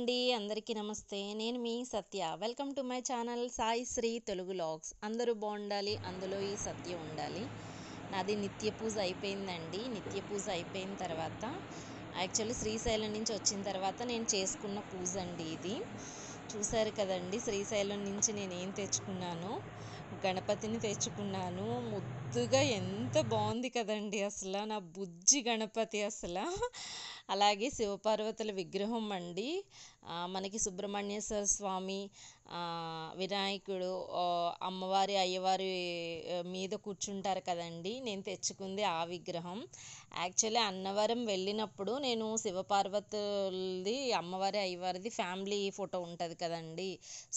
అండి అందరికీ నమస్తే నేను మీ Satya welcome to my channel Sai Sri Telugu vlogs అందరూ బాగుండాలి అందులో ఈ సత్య ఉండాలి నాది నిత్య పూజ అయిపోయిందండి నిత్య పూజ అయిపోయిన తర్వాత యాక్చువల్లీ శ్రీశైలం నుంచి వచ్చిన తర్వాత నేను చేసుకున్న పూజ అండి ఇది చూశారు కదండి శ్రీశైలం నుంచి నేను ఏం తెచ్చుకున్నానో గణపతిని తెచ్చుకున్నాను ముద్దుగా ఎంత బాగుంది కదండి అసలు నా బుజ్జి గణపతి అసలు అలాగే శివపార్వతుల విగ్రహం అండి మనకి సుబ్రహ్మణ్యేశ్వర స్వామి వినాయకుడు అమ్మవారి అయ్యవారి మీద కూర్చుంటారు కదండి నేను తెచ్చుకుంది ఆ విగ్రహం యాక్చువల్లీ అన్నవరం వెళ్ళినప్పుడు నేను శివపార్వతులది అమ్మవారి అయ్యవారిది ఫ్యామిలీ ఫోటో ఉంటుంది కదండి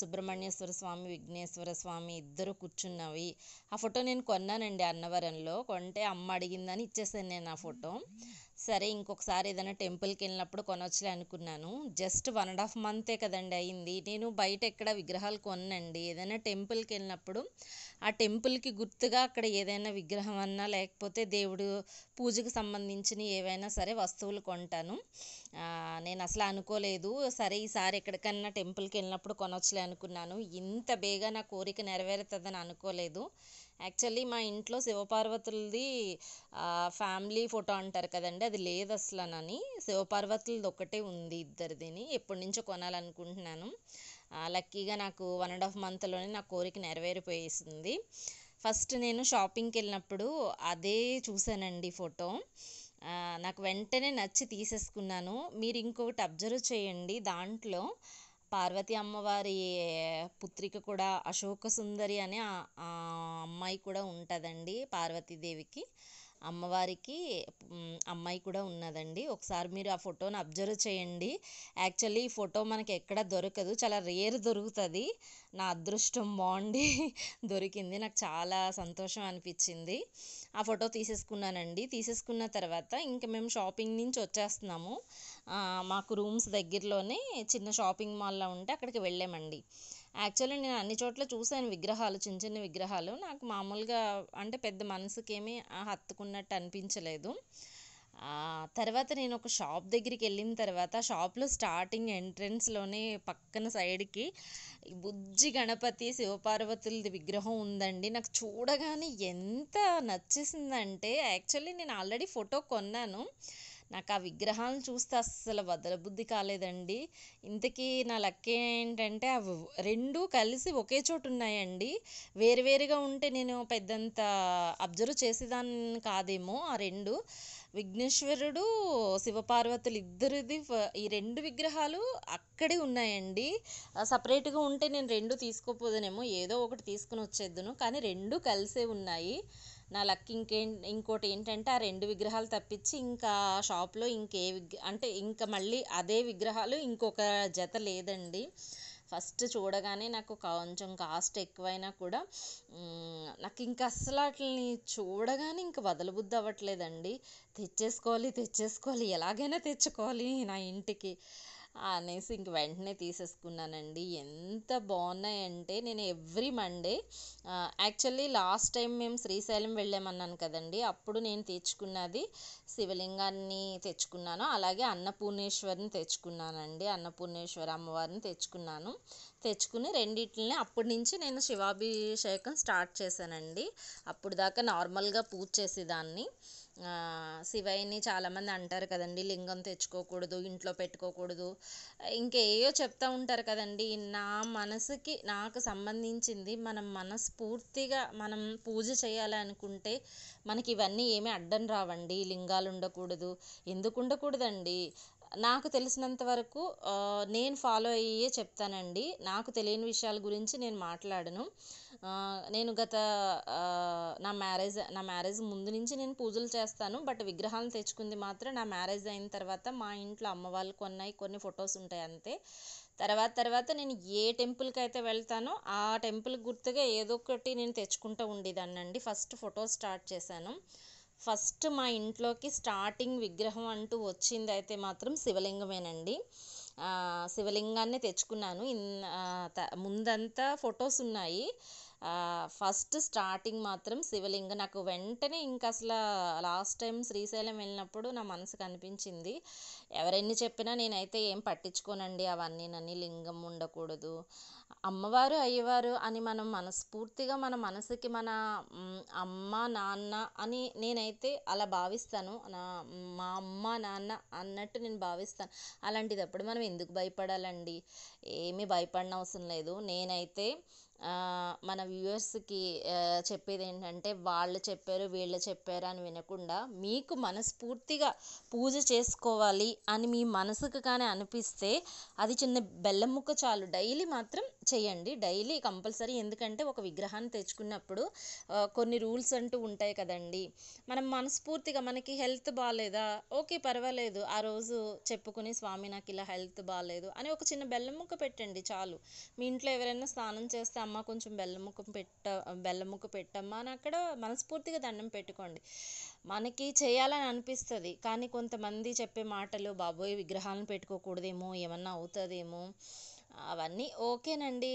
సుబ్రహ్మణ్యేశ్వర స్వామి విఘ్నేశ్వర స్వామి ఇద్దరు కూర్చున్నవి ఆ ఫోటో నేను కొన్నానండి అన్నవరంలో కొంటే అమ్మ అడిగిందని ఇచ్చేసాను నేను ఆ ఫోటో సరే ఇంకొకసారి ఏదైనా టెంపుల్కి వెళ్ళినప్పుడు కొనొచ్చులే అనుకున్నాను జస్ట్ వన్ అండ్ హాఫ్ మంతే కదండి అయింది నేను బయట ఎక్కడ విగ్రహాలు కొనండి ఏదైనా టెంపుల్కి వెళ్ళినప్పుడు ఆ టెంపుల్కి గుర్తుగా అక్కడ ఏదైనా విగ్రహం అన్నా లేకపోతే దేవుడు పూజకు సంబంధించిన ఏవైనా సరే వస్తువులు కొంటాను నేను అసలు అనుకోలేదు సరే ఈసారి ఎక్కడికన్నా టెంపుల్కి వెళ్ళినప్పుడు కొనొచ్చులే అనుకున్నాను ఇంత బేగా నా కోరిక నెరవేరుతుందని అనుకోలేదు యాక్చువల్లీ మా ఇంట్లో శివపార్వతులది ఫ్యామిలీ ఫోటో అంటారు కదండి అది లేదు అసలు అని శివపార్వతులది ఒకటే ఉంది ఇద్దరిదిని ఎప్పటి నుంచో కొనాలనుకుంటున్నాను లక్కీగా నాకు వన్ అండ్ హాఫ్ మంత్లోనే నా కోరిక నెరవేరిపోయేసింది ఫస్ట్ నేను షాపింగ్కి వెళ్ళినప్పుడు అదే చూశానండి ఫోటో నాకు వెంటనే నచ్చి తీసేసుకున్నాను మీరు ఇంకొకటి అబ్జర్వ్ చేయండి దాంట్లో పార్వతి అమ్మవారి పుత్రిక కూడా అశోక సుందరి అనే అమ్మాయి కూడా ఉంటుందండి పార్వతీదేవికి అమ్మవారికి అమ్మాయి కూడా ఉన్నదండి ఒకసారి మీరు ఆ ఫోటోని అబ్జర్వ్ చేయండి యాక్చువల్లీ ఈ ఫోటో మనకి ఎక్కడ దొరకదు చాలా రేర్ దొరుకుతుంది నా అదృష్టం బాగుండి దొరికింది నాకు చాలా సంతోషం అనిపించింది ఆ ఫోటో తీసేసుకున్నానండి తీసేసుకున్న తర్వాత ఇంకా మేము షాపింగ్ నుంచి వచ్చేస్తున్నాము మాకు రూమ్స్ దగ్గరలోనే చిన్న షాపింగ్ మాల్లో ఉంటే అక్కడికి వెళ్ళామండి యాక్చువల్లీ నేను అన్ని చోట్ల చూశాను విగ్రహాలు చిన్న చిన్న విగ్రహాలు నాకు మామూలుగా అంటే పెద్ద మనసుకేమీ హత్తుకున్నట్టు అనిపించలేదు తర్వాత నేను ఒక షాప్ దగ్గరికి వెళ్ళిన తర్వాత షాప్లో స్టార్టింగ్ ఎంట్రన్స్లోనే పక్కన సైడ్కి బుజ్జి గణపతి శివపార్వతులది విగ్రహం ఉందండి నాకు చూడగానే ఎంత నచ్చేసిందంటే యాక్చువల్లీ నేను ఆల్రెడీ ఫోటో కొన్నాను నాకు ఆ విగ్రహాలను చూస్తే అస్సలు వదలబుద్ధి కాలేదండి ఇంతకీ నా లక్ ఏంటంటే అవి రెండు కలిసి ఒకే చోటు ఉన్నాయండి వేరువేరుగా ఉంటే నేను పెద్దంత అబ్జర్వ్ చేసేదాన్ని కాదేమో ఆ రెండు విఘ్నేశ్వరుడు శివపార్వతులు ఇద్దరిది ఈ రెండు విగ్రహాలు అక్కడే ఉన్నాయండి సపరేట్గా ఉంటే నేను రెండు తీసుకోపోదనేమో ఏదో ఒకటి తీసుకుని వచ్చేద్దును కానీ రెండు కలిసే ఉన్నాయి నా లక్ ఇంకే ఇంకోటి ఏంటంటే ఆ రెండు విగ్రహాలు తప్పించి ఇంకా షాప్లో ఇంకే విగ్రహ అంటే ఇంకా మళ్ళీ అదే విగ్రహాలు ఇంకొక జత లేదండి ఫస్ట్ చూడగానే నాకు కొంచెం కాస్ట్ ఎక్కువైనా కూడా నాకు ఇంకా అస్సలు వాటిని చూడగానే ఇంకా వదలబుద్ధి అవ్వట్లేదండి తెచ్చేసుకోవాలి తెచ్చేసుకోవాలి ఎలాగైనా తెచ్చుకోవాలి నా ఇంటికి అనేసి ఇంక వెంటనే తీసేసుకున్నానండి ఎంత బాగున్నాయంటే నేను every Monday actually last time మేము శ్రీశైలం వెళ్ళామన్నాను కదండి అప్పుడు నేను తెచ్చుకున్నది శివలింగాన్ని తెచ్చుకున్నాను అలాగే అన్నపూర్ణేశ్వరిని తెచ్చుకున్నానండి అన్నపూర్ణేశ్వర అమ్మవారిని తెచ్చుకున్నాను తెచ్చుకుని రెండింటిని అప్పటి నుంచి నేను శివాభిషేకం స్టార్ట్ చేశానండి అప్పుడు దాకా నార్మల్గా పూజ చేసేదాన్ని శివయ్యని చాలామంది అంటారు కదండి లింగం తెచ్చుకోకూడదు ఇంట్లో పెట్టుకోకూడదు ఇంకేయో చెప్తా ఉంటారు కదండి నా మనసుకి నాకు సంబంధించింది మనం మనస్ఫూర్తిగా మనం పూజ చేయాలనుకుంటే మనకి ఇవన్నీ ఏమీ అడ్డం రావండి లింగాలు ఉండకూడదు ఎందుకు ఉండకూడదండి నాకు తెలిసినంత వరకు నేను ఫాలో అయ్యే చెప్తానండి నాకు తెలియని విషయాల గురించి నేను మాట్లాడను నేను గత నా మ్యారేజ్ నా మ్యారేజ్ ముందు నుంచి నేను పూజలు చేస్తాను బట్ విగ్రహాలను తెచ్చుకుంది మాత్రం నా మ్యారేజ్ అయిన తర్వాత మా ఇంట్లో అమ్మ వాళ్ళు కొన్నాయి కొన్ని ఫొటోస్ ఉంటాయి అంతే తర్వాత తర్వాత నేను ఏ టెంపుల్కి అయితే వెళ్తానో ఆ టెంపుల్ గుర్తుగా ఏదో ఒకటి నేను తెచ్చుకుంటూ అండి ఫస్ట్ ఫోటో స్టార్ట్ చేశాను ఫస్ట్ మా ఇంట్లోకి స్టార్టింగ్ విగ్రహం అంటూ వచ్చింది అయితే మాత్రం శివలింగమేనండి శివలింగాన్ని తెచ్చుకున్నాను ఇన్ ముందంతా ఫొటోస్ ఉన్నాయి ఫస్ట్ స్టార్టింగ్ మాత్రం శివలింగం నాకు వెంటనే ఇంక అసలు లాస్ట్ టైం శ్రీశైలం వెళ్ళినప్పుడు నా మనసుకు అనిపించింది ఎవరెన్ని చెప్పినా నేనైతే ఏం పట్టించుకోనండి అవన్నీ నన్ను లింగం ఉండకూడదు అమ్మవారు అయ్యవారు అని మనం మనస్ఫూర్తిగా మన మనసుకి మన అమ్మ నాన్న అని నేనైతే అలా భావిస్తాను నా మా అమ్మ నాన్న అన్నట్టు నేను భావిస్తాను అప్పుడు మనం ఎందుకు భయపడాలండి ఏమీ భయపడిన అవసరం లేదు నేనైతే మన వ్యూవర్స్కి చెప్పేది ఏంటంటే వాళ్ళు చెప్పారు వీళ్ళు చెప్పారు అని వినకుండా మీకు మనస్ఫూర్తిగా పూజ చేసుకోవాలి అని మీ మనసుకు కానీ అనిపిస్తే అది చిన్న బెల్లం ముక్క చాలు డైలీ మాత్రం చేయండి డైలీ కంపల్సరీ ఎందుకంటే ఒక విగ్రహాన్ని తెచ్చుకున్నప్పుడు కొన్ని రూల్స్ అంటూ ఉంటాయి కదండి మనం మనస్ఫూర్తిగా మనకి హెల్త్ బాగాలేదా ఓకే పర్వాలేదు ఆ రోజు చెప్పుకుని స్వామి నాకు ఇలా హెల్త్ బాగాలేదు అని ఒక చిన్న బెల్లం ముక్క పెట్టండి చాలు మీ ఇంట్లో ఎవరైనా స్నానం చేస్తే అమ్మ కొంచెం బెల్లం ముక్క పెట్ట బెల్లం ముక్క పెట్టమ్మా అని అక్కడ మనస్ఫూర్తిగా దండం పెట్టుకోండి మనకి చేయాలని అనిపిస్తుంది కానీ కొంతమంది చెప్పే మాటలు బాబోయ్ విగ్రహాలను పెట్టుకోకూడదేమో ఏమన్నా అవుతుందేమో అవన్నీ ఓకేనండి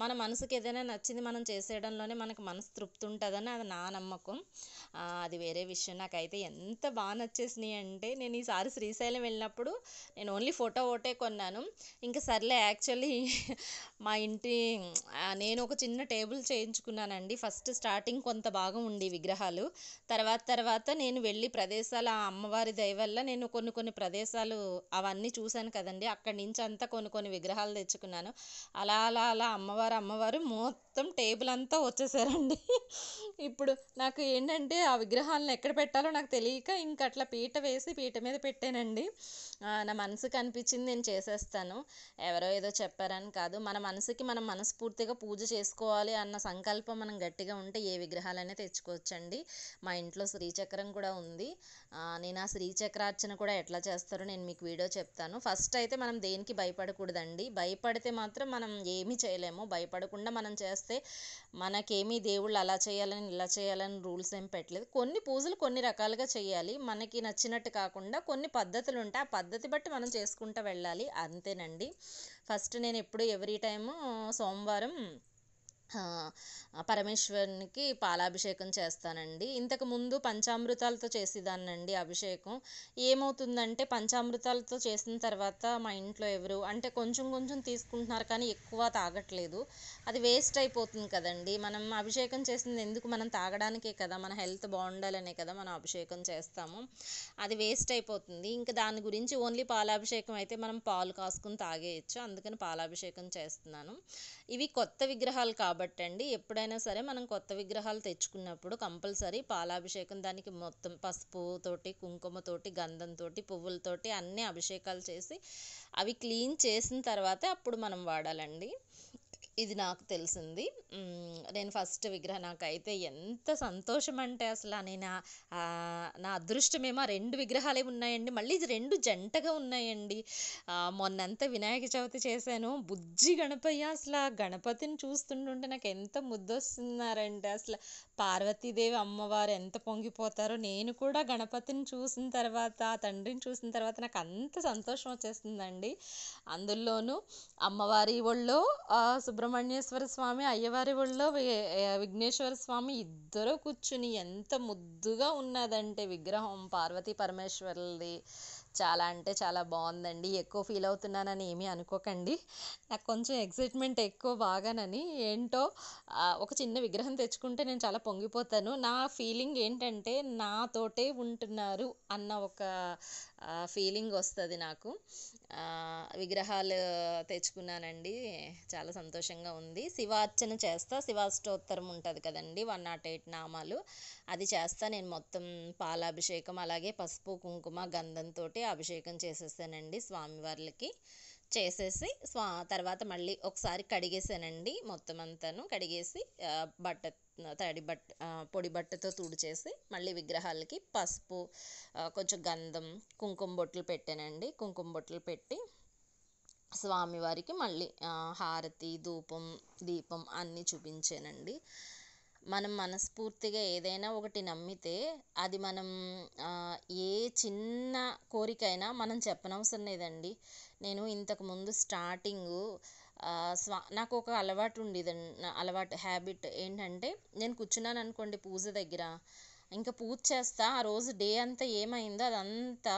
మన మనసుకి ఏదైనా నచ్చింది మనం చేసేయడంలోనే మనకు మనసు తృప్తి ఉంటుందని అది నా నమ్మకం అది వేరే విషయం నాకైతే ఎంత బాగా నచ్చేసినాయి అంటే నేను ఈసారి శ్రీశైలం వెళ్ళినప్పుడు నేను ఓన్లీ ఫోటో ఒకటే కొన్నాను ఇంకా సర్లే యాక్చువల్లీ మా ఇంటి నేను ఒక చిన్న టేబుల్ చేయించుకున్నానండి ఫస్ట్ స్టార్టింగ్ కొంత భాగం ఉండి విగ్రహాలు తర్వాత తర్వాత నేను వెళ్ళి ప్రదేశాలు ఆ అమ్మవారి దయ వల్ల నేను కొన్ని కొన్ని ప్రదేశాలు అవన్నీ చూశాను కదండి అక్కడి నుంచి అంతా కొన్ని కొన్ని విగ్రహాలు తెచ్చు తెచ్చుకున్నాను అలా అలా అలా అమ్మవారు అమ్మవారు మొత్తం టేబుల్ అంతా వచ్చేసారండి ఇప్పుడు నాకు ఏంటంటే ఆ విగ్రహాలను ఎక్కడ పెట్టాలో నాకు తెలియక ఇంక అట్లా పీట వేసి పీట మీద పెట్టానండి నా మనసుకు అనిపించింది నేను చేసేస్తాను ఎవరో ఏదో చెప్పారని కాదు మన మనసుకి మనం మనస్ఫూర్తిగా పూజ చేసుకోవాలి అన్న సంకల్పం మనం గట్టిగా ఉంటే ఏ విగ్రహాలైనా తెచ్చుకోవచ్చండి మా ఇంట్లో శ్రీచక్రం కూడా ఉంది నేను ఆ శ్రీచక్రార్చన కూడా ఎట్లా చేస్తారో నేను మీకు వీడియో చెప్తాను ఫస్ట్ అయితే మనం దేనికి భయపడకూడదండి భయపడ భయపడితే మాత్రం మనం ఏమీ చేయలేము భయపడకుండా మనం చేస్తే మనకేమీ దేవుళ్ళు అలా చేయాలని ఇలా చేయాలని రూల్స్ ఏం పెట్టలేదు కొన్ని పూజలు కొన్ని రకాలుగా చేయాలి మనకి నచ్చినట్టు కాకుండా కొన్ని పద్ధతులు ఉంటాయి ఆ పద్ధతి బట్టి మనం చేసుకుంటూ వెళ్ళాలి అంతేనండి ఫస్ట్ నేను ఎప్పుడు ఎవ్రీ టైము సోమవారం పరమేశ్వరునికి పాలాభిషేకం చేస్తానండి ఇంతకు ముందు పంచామృతాలతో చేసేదాన్నండి అభిషేకం ఏమవుతుందంటే పంచామృతాలతో చేసిన తర్వాత మా ఇంట్లో ఎవరు అంటే కొంచెం కొంచెం తీసుకుంటున్నారు కానీ ఎక్కువ తాగట్లేదు అది వేస్ట్ అయిపోతుంది కదండి మనం అభిషేకం చేసింది ఎందుకు మనం తాగడానికే కదా మన హెల్త్ బాగుండాలనే కదా మనం అభిషేకం చేస్తాము అది వేస్ట్ అయిపోతుంది ఇంకా దాని గురించి ఓన్లీ పాలాభిషేకం అయితే మనం పాలు కాసుకుని తాగేయచ్చు అందుకని పాలాభిషేకం చేస్తున్నాను ఇవి కొత్త విగ్రహాలు కాబట్టి అండి ఎప్పుడైనా సరే మనం కొత్త విగ్రహాలు తెచ్చుకున్నప్పుడు కంపల్సరీ పాలాభిషేకం దానికి మొత్తం పసుపుతోటి కుంకుమతోటి గంధంతోటి పువ్వులతోటి అన్ని అభిషేకాలు చేసి అవి క్లీన్ చేసిన తర్వాతే అప్పుడు మనం వాడాలండి ఇది నాకు తెలిసింది నేను ఫస్ట్ విగ్రహ నాకైతే ఎంత సంతోషం అంటే అసలు నేను నా అదృష్టమేమో రెండు విగ్రహాలే ఉన్నాయండి మళ్ళీ ఇది రెండు జంటగా ఉన్నాయండి మొన్నంతా వినాయక చవితి చేశాను బుజ్జి గణపయ్య అసలు ఆ గణపతిని చూస్తుంటుంటే నాకు ఎంత ముద్దొస్తున్నారంటే అసలు పార్వతీదేవి అమ్మవారు ఎంత పొంగిపోతారో నేను కూడా గణపతిని చూసిన తర్వాత తండ్రిని చూసిన తర్వాత నాకు అంత సంతోషం వచ్చేస్తుందండి అందులోనూ అమ్మవారి ఒళ్ళు సుబ్రహ్మణ్యేశ్వర స్వామి అయ్యవారి ఒళ్ళు విఘ్నేశ్వర స్వామి ఇద్దరు కూర్చుని ఎంత ముద్దుగా ఉన్నదంటే విగ్రహం పార్వతీ పరమేశ్వరులది చాలా అంటే చాలా బాగుందండి ఎక్కువ ఫీల్ అవుతున్నానని ఏమీ అనుకోకండి నాకు కొంచెం ఎక్సైట్మెంట్ ఎక్కువ బాగానని ఏంటో ఒక చిన్న విగ్రహం తెచ్చుకుంటే నేను చాలా పొంగిపోతాను నా ఫీలింగ్ ఏంటంటే నాతోటే ఉంటున్నారు అన్న ఒక ఫీలింగ్ వస్తుంది నాకు విగ్రహాలు తెచ్చుకున్నానండి చాలా సంతోషంగా ఉంది శివార్చన చేస్తా శివాష్టోత్తరం ఉంటుంది కదండి వన్ నాట్ ఎయిట్ నామాలు అది చేస్తా నేను మొత్తం పాలాభిషేకం అలాగే పసుపు కుంకుమ గంధంతో అభిషేకం స్వామి స్వామివార్లకి చేసేసి స్వా తర్వాత మళ్ళీ ఒకసారి కడిగేసానండి మొత్తం అంతాను కడిగేసి బట్ట తడి బట్ట పొడి బట్టతో చేసి మళ్ళీ విగ్రహాలకి పసుపు కొంచెం గంధం కుంకుమ బొట్లు పెట్టానండి కుంకుమ బొట్లు పెట్టి స్వామివారికి మళ్ళీ హారతి ధూపం దీపం అన్నీ చూపించానండి మనం మనస్ఫూర్తిగా ఏదైనా ఒకటి నమ్మితే అది మనం ఏ చిన్న కోరికైనా మనం చెప్పనవసరం లేదండి నేను ఇంతకుముందు స్టార్టింగు స్వా నాకు ఒక అలవాటు ఉండేది అలవాటు హ్యాబిట్ ఏంటంటే నేను కూర్చున్నాను అనుకోండి పూజ దగ్గర ఇంకా పూజ చేస్తా ఆ రోజు డే అంతా ఏమైందో అదంతా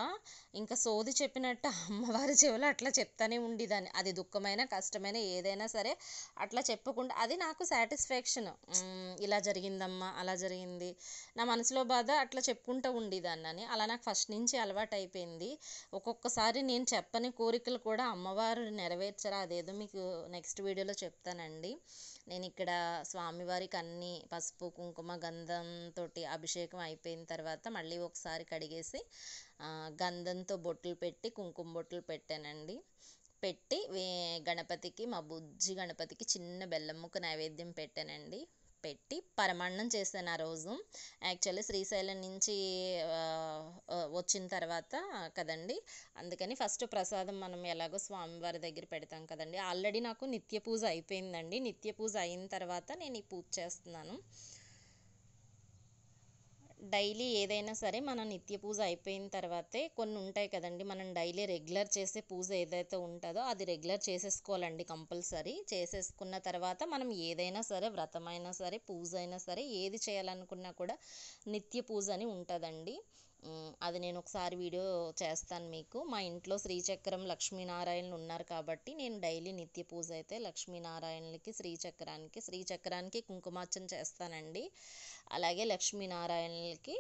ఇంకా సోది చెప్పినట్టు అమ్మవారి చెవులు అట్లా చెప్తానే ఉండేదాన్ని అది దుఃఖమైన కష్టమైన ఏదైనా సరే అట్లా చెప్పకుండా అది నాకు సాటిస్ఫాక్షన్ ఇలా జరిగిందమ్మా అలా జరిగింది నా మనసులో బాధ అట్లా చెప్పుకుంటూ ఉండేదాన్ని అలా నాకు ఫస్ట్ నుంచి అలవాటు అయిపోయింది ఒక్కొక్కసారి నేను చెప్పని కోరికలు కూడా అమ్మవారు నెరవేర్చరా అదేదో మీకు నెక్స్ట్ వీడియోలో చెప్తానండి నేను ఇక్కడ స్వామివారికి అన్నీ పసుపు కుంకుమ గంధంతో అభిషేకం అయిపోయిన తర్వాత మళ్ళీ ఒకసారి కడిగేసి గంధంతో బొట్లు పెట్టి కుంకుమ బొట్లు పెట్టానండి పెట్టి గణపతికి మా బుజ్జి గణపతికి చిన్న బెల్లం ముక్క నైవేద్యం పెట్టానండి పెట్టి పరమాన్నం చేశాను ఆ రోజు యాక్చువల్లీ శ్రీశైలం నుంచి వచ్చిన తర్వాత కదండి అందుకని ఫస్ట్ ప్రసాదం మనం ఎలాగో స్వామివారి దగ్గర పెడతాం కదండి ఆల్రెడీ నాకు నిత్య పూజ అయిపోయిందండి నిత్య పూజ అయిన తర్వాత నేను ఈ పూజ చేస్తున్నాను డైలీ ఏదైనా సరే మన నిత్య పూజ అయిపోయిన తర్వాతే కొన్ని ఉంటాయి కదండి మనం డైలీ రెగ్యులర్ చేసే పూజ ఏదైతే ఉంటుందో అది రెగ్యులర్ చేసేసుకోవాలండి కంపల్సరీ చేసేసుకున్న తర్వాత మనం ఏదైనా సరే వ్రతమైనా సరే పూజ అయినా సరే ఏది చేయాలనుకున్నా కూడా నిత్య పూజ అని ఉంటుందండి అది నేను ఒకసారి వీడియో చేస్తాను మీకు మా ఇంట్లో శ్రీచక్రం లక్ష్మీనారాయణలు ఉన్నారు కాబట్టి నేను డైలీ నిత్య పూజ అయితే లక్ష్మీనారాయణలకి శ్రీచక్రానికి శ్రీచక్రానికి కుంకుమార్చన చేస్తానండి అలాగే లక్ష్మీనారాయణలకి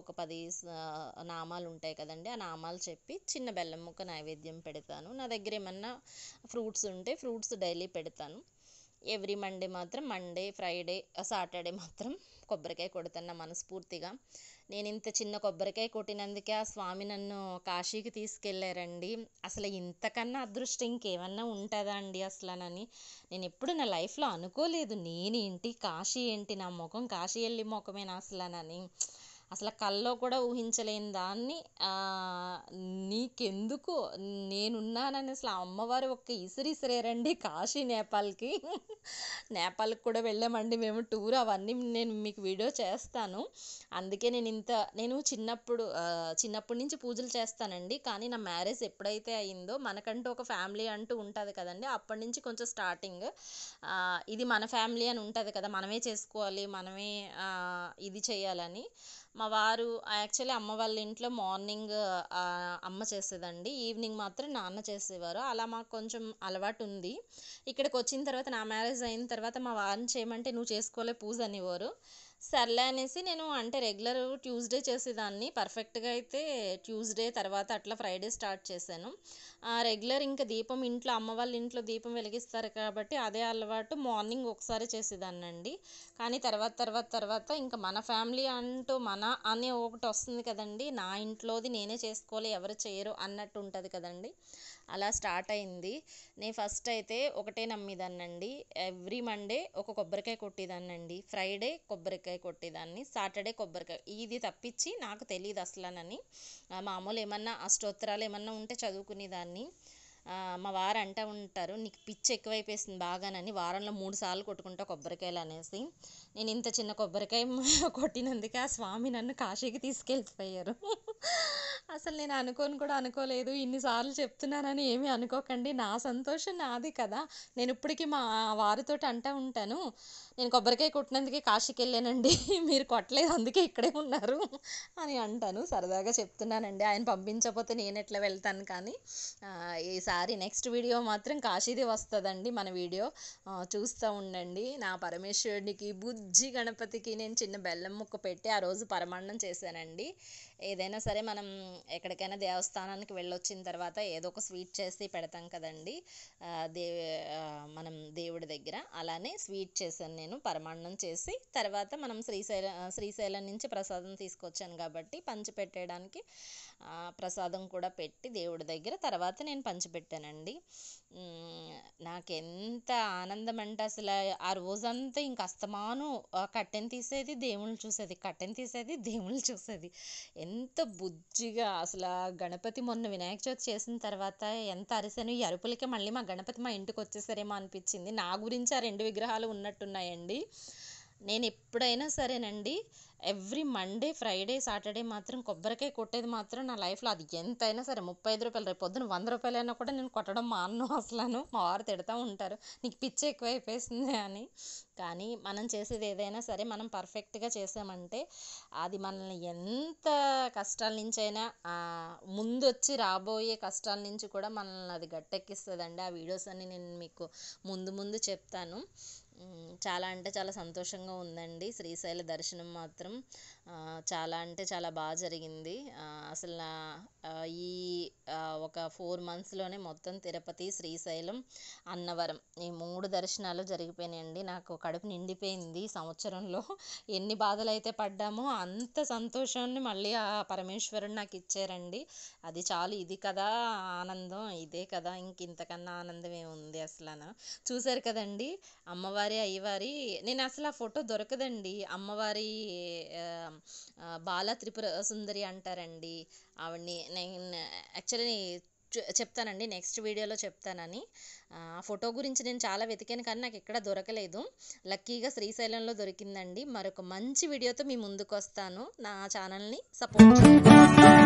ఒక పది నామాలు ఉంటాయి కదండి ఆ నామాలు చెప్పి చిన్న బెల్లం ముక్క నైవేద్యం పెడతాను నా దగ్గర ఏమన్నా ఫ్రూట్స్ ఉంటే ఫ్రూట్స్ డైలీ పెడతాను ఎవ్రీ మండే మాత్రం మండే ఫ్రైడే సాటర్డే మాత్రం కొబ్బరికాయ కొడుతున్న మనస్ఫూర్తిగా నేను ఇంత చిన్న కొబ్బరికాయ కొట్టినందుకే ఆ స్వామి నన్ను కాశీకి తీసుకెళ్ళారండి అసలు ఇంతకన్నా అదృష్టం ఇంకేమన్నా ఉంటుందా అండి అని నేను ఎప్పుడు నా లైఫ్లో అనుకోలేదు నేనేంటి కాశీ ఏంటి నా ముఖం కాశీ వెళ్ళి ముఖమేనా అని అసలు కల్లో కూడా ఊహించలేని దాన్ని నీకెందుకు నేనున్నానని అసలు ఆ అమ్మవారు ఒక్క ఇసిరిసిరేరండి కాశీ నేపాల్కి నేపాల్కి కూడా వెళ్ళామండి మేము టూర్ అవన్నీ నేను మీకు వీడియో చేస్తాను అందుకే నేను ఇంత నేను చిన్నప్పుడు చిన్నప్పటి నుంచి పూజలు చేస్తానండి కానీ నా మ్యారేజ్ ఎప్పుడైతే అయిందో మనకంటూ ఒక ఫ్యామిలీ అంటూ ఉంటుంది కదండి అప్పటి నుంచి కొంచెం స్టార్టింగ్ ఇది మన ఫ్యామిలీ అని ఉంటుంది కదా మనమే చేసుకోవాలి మనమే ఇది చేయాలని మా వారు యాక్చువల్లీ అమ్మ వాళ్ళ ఇంట్లో మార్నింగ్ అమ్మ చేసేదండి ఈవినింగ్ మాత్రం నాన్న చేసేవారు అలా మాకు కొంచెం అలవాటు ఉంది ఇక్కడికి వచ్చిన తర్వాత నా మ్యారేజ్ అయిన తర్వాత మా వారిని చేయమంటే నువ్వు చేసుకోలే పూజ అనేవారు సర్లే అనేసి నేను అంటే రెగ్యులర్ ట్యూస్డే చేసేదాన్ని పర్ఫెక్ట్గా అయితే ట్యూస్డే తర్వాత అట్లా ఫ్రైడే స్టార్ట్ చేశాను రెగ్యులర్ ఇంకా దీపం ఇంట్లో అమ్మ వాళ్ళ ఇంట్లో దీపం వెలిగిస్తారు కాబట్టి అదే అలవాటు మార్నింగ్ ఒకసారి చేసేదాన్ని అండి కానీ తర్వాత తర్వాత తర్వాత ఇంకా మన ఫ్యామిలీ అంటూ మన అనే ఒకటి వస్తుంది కదండి నా ఇంట్లోది నేనే చేసుకోవాలి ఎవరు చేయరు అన్నట్టు ఉంటుంది కదండి అలా స్టార్ట్ అయింది నేను ఫస్ట్ అయితే ఒకటే అండి ఎవ్రీ మండే ఒక కొబ్బరికాయ అండి ఫ్రైడే కొబ్బరికాయ కొట్టేదాన్ని సాటర్డే కొబ్బరికాయ ఇది తప్పించి నాకు తెలియదు అసలనని మామూలు ఏమన్నా అష్టోత్తరాలు ఏమన్నా ఉంటే చదువుకునేదాన్ని మా వారు అంటూ ఉంటారు నీకు పిచ్చి ఎక్కువైపోయింది బాగానని వారంలో మూడు సార్లు కొట్టుకుంటా కొబ్బరికాయలు అనేసి నేను ఇంత చిన్న కొబ్బరికాయ కొట్టినందుకే ఆ స్వామి నన్ను కాశీకి తీసుకెళ్ళిపోయారు అసలు నేను అనుకోను కూడా అనుకోలేదు ఇన్నిసార్లు చెప్తున్నానని ఏమీ అనుకోకండి నా సంతోషం నాది కదా నేను ఇప్పటికీ మా వారితో అంటూ ఉంటాను నేను కొబ్బరికాయ కొట్టినందుకే కాశీకి వెళ్ళానండి మీరు కొట్టలేదు అందుకే ఇక్కడే ఉన్నారు అని అంటాను సరదాగా చెప్తున్నానండి ఆయన పంపించకపోతే నేను ఎట్లా వెళ్తాను కానీ ఈసారి నెక్స్ట్ వీడియో మాత్రం కాశీది వస్తుందండి మన వీడియో చూస్తూ ఉండండి నా పరమేశ్వరుడికి బుద్ధి బుజ్జి గణపతికి నేను చిన్న బెల్లం ముక్క పెట్టి ఆ రోజు పరమాన్నం చేశానండి ఏదైనా సరే మనం ఎక్కడికైనా దేవస్థానానికి వెళ్ళొచ్చిన తర్వాత ఏదో ఒక స్వీట్ చేసి పెడతాం కదండి దేవి మనం దేవుడి దగ్గర అలానే స్వీట్ చేశాను నేను పరమాన్నం చేసి తర్వాత మనం శ్రీశైలం శ్రీశైలం నుంచి ప్రసాదం తీసుకొచ్చాను కాబట్టి పంచి పెట్టేయడానికి ప్రసాదం కూడా పెట్టి దేవుడి దగ్గర తర్వాత నేను పంచిపెట్టానండి నాకెంత ఆనందం అంటే అసలు ఆ రోజంతా ఇంక అస్తమాను కట్టెను తీసేది దేవుళ్ళు చూసేది కట్టెను తీసేది దేవుళ్ళు చూసేది ఎంత బుజ్జిగా అసలు గణపతి మొన్న వినాయక చవితి చేసిన తర్వాత ఎంత అరిసాను ఈ అరుపులకే మళ్ళీ మా గణపతి మా ఇంటికి వచ్చేసారేమో అనిపించింది నా గురించి ఆ రెండు విగ్రహాలు ఉన్నట్టున్నాయండి నేను ఎప్పుడైనా సరేనండి ఎవ్రీ మండే ఫ్రైడే సాటర్డే మాత్రం కొబ్బరికాయ కొట్టేది మాత్రం నా లైఫ్లో అది ఎంతైనా సరే ముప్పై ఐదు రూపాయలు రేపు పొద్దున వంద రూపాయలైనా కూడా నేను కొట్టడం మానను అసలు మా వారు తిడతా ఉంటారు నీకు పిచ్చి ఎక్కువైపోయింది అని కానీ మనం చేసేది ఏదైనా సరే మనం పర్ఫెక్ట్గా చేసామంటే అది మనల్ని ఎంత కష్టాల నుంచి అయినా ముందు వచ్చి రాబోయే కష్టాల నుంచి కూడా మనల్ని అది గట్టెక్కిస్తుందండి ఆ వీడియోస్ అన్ని నేను మీకు ముందు ముందు చెప్తాను చాలా అంటే చాలా సంతోషంగా ఉందండి శ్రీశైల దర్శనం మాత్రం చాలా అంటే చాలా బాగా జరిగింది అసలు నా ఈ ఒక ఫోర్ మంత్స్లోనే మొత్తం తిరుపతి శ్రీశైలం అన్నవరం ఈ మూడు దర్శనాలు జరిగిపోయినాయండి నాకు కడుపు నిండిపోయింది సంవత్సరంలో ఎన్ని బాధలు అయితే పడ్డామో అంత సంతోషాన్ని మళ్ళీ ఆ పరమేశ్వరుడు నాకు ఇచ్చారండి అది చాలు ఇది కదా ఆనందం ఇదే కదా ఇంక ఇంతకన్నా ఆనందం ఏముంది అసలు చూసారు కదండి అమ్మవారి వారి అయ్యవారి నేను అసలు ఆ ఫోటో దొరకదండి అమ్మవారి బాల త్రిపుర సుందరి అంటారండి ఆవిడ్ని నేను యాక్చువల్లీ చెప్తానండి నెక్స్ట్ వీడియోలో చెప్తానని ఆ ఫోటో గురించి నేను చాలా వెతికాను కానీ నాకు ఎక్కడ దొరకలేదు లక్కీగా శ్రీశైలంలో దొరికిందండి మరొక మంచి వీడియోతో మీ ముందుకు వస్తాను నా ఛానల్ని సపోర్ట్ చేయండి